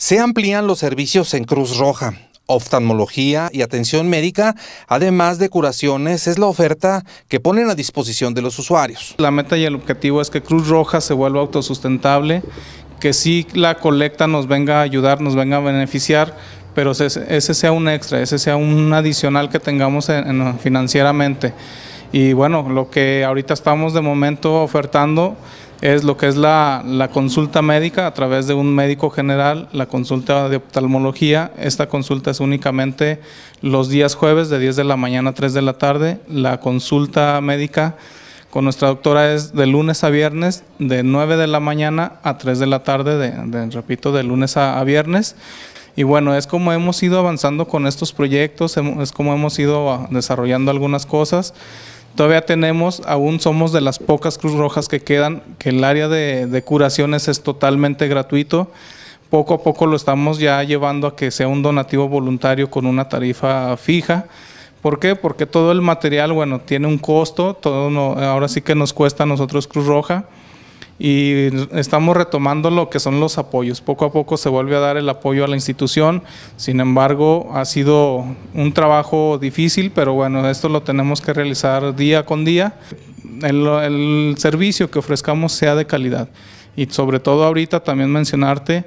Se amplían los servicios en Cruz Roja. Oftalmología y atención médica, además de curaciones, es la oferta que ponen a disposición de los usuarios. La meta y el objetivo es que Cruz Roja se vuelva autosustentable, que si la colecta nos venga a ayudar, nos venga a beneficiar, pero ese sea un extra, ese sea un adicional que tengamos financieramente. Y bueno, lo que ahorita estamos de momento ofertando es lo que es la, consulta médica a través de un médico general, la consulta de oftalmología. Esta consulta es únicamente los días jueves de 10 de la mañana a 3 de la tarde. La consulta médica con nuestra doctora es de lunes a viernes, de 9 de la mañana a 3 de la tarde, de, repito, de lunes a viernes. Y bueno, es como hemos ido avanzando con estos proyectos, es como hemos ido desarrollando algunas cosas. Todavía tenemos, aún somos de las pocas Cruz Rojas que quedan, que el área de, curaciones es totalmente gratuito. Poco a poco lo estamos ya llevando a que sea un donativo voluntario con una tarifa fija. ¿Por qué? Porque todo el material, bueno, tiene un costo, todo ahora sí que nos cuesta a nosotros Cruz Roja y estamos retomando lo que son los apoyos. Poco a poco se vuelve a dar el apoyo a la institución, sin embargo ha sido un trabajo difícil, pero bueno, esto lo tenemos que realizar día con día. El, el servicio que ofrezcamos sea de calidad y sobre todo ahorita también mencionarte,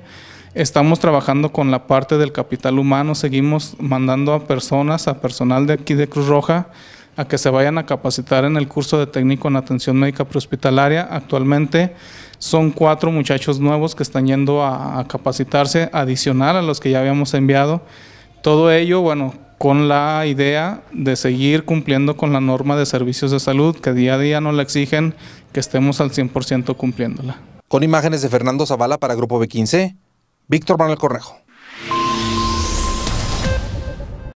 estamos trabajando con la parte del capital humano, seguimos mandando a personas, a personal de aquí de Cruz Roja, a que se vayan a capacitar en el curso de técnico en atención médica prehospitalaria. Actualmente son cuatro muchachos nuevos que están yendo a, capacitarse, adicional a los que ya habíamos enviado. Todo ello, bueno, con la idea de seguir cumpliendo con la norma de servicios de salud que día a día nos la exigen que estemos al 100% cumpliéndola. Con imágenes de Fernando Zavala para Grupo B15, Víctor Manuel Correjo.